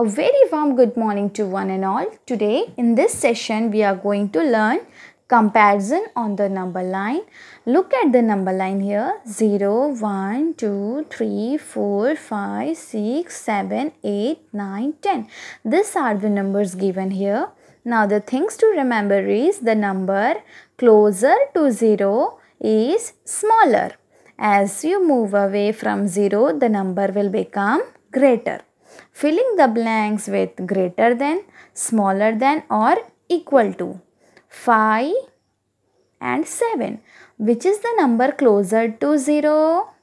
A very warm good morning to one and all. Today in this session we are going to learn comparison on the number line. Look at the number line here 0, 1, 2, 3, 4, 5, 6, 7, 8, 9, 10. These are the numbers given here. Now the things to remember is the number closer to 0 is smaller. As you move away from 0, the number will become greater filling the blanks with greater than, smaller than or equal to 5 and 7 which is the number closer to 0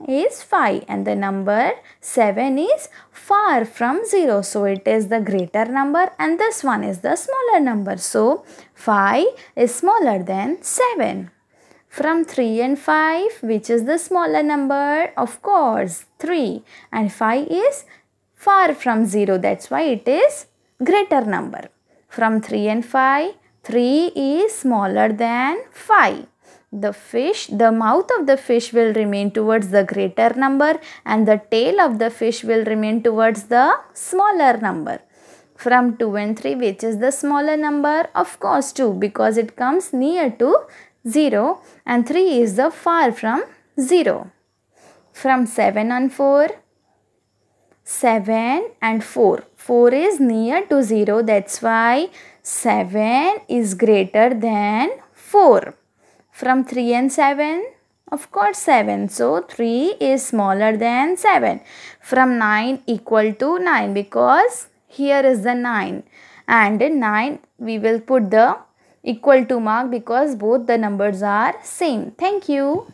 is 5 and the number 7 is far from 0 so it is the greater number and this one is the smaller number so 5 is smaller than 7 from 3 and 5 which is the smaller number of course 3 and 5 is far from 0 that's why it is greater number. From 3 and 5, 3 is smaller than 5. The fish, the mouth of the fish will remain towards the greater number and the tail of the fish will remain towards the smaller number. From 2 and 3 which is the smaller number? Of course 2 because it comes near to 0 and 3 is the far from 0. From 7 and 4, 7 and 4. 4 is near to 0 that's why 7 is greater than 4. From 3 and 7 of course 7 so 3 is smaller than 7. From 9 equal to 9 because here is the 9 and 9 we will put the equal to mark because both the numbers are same. Thank you.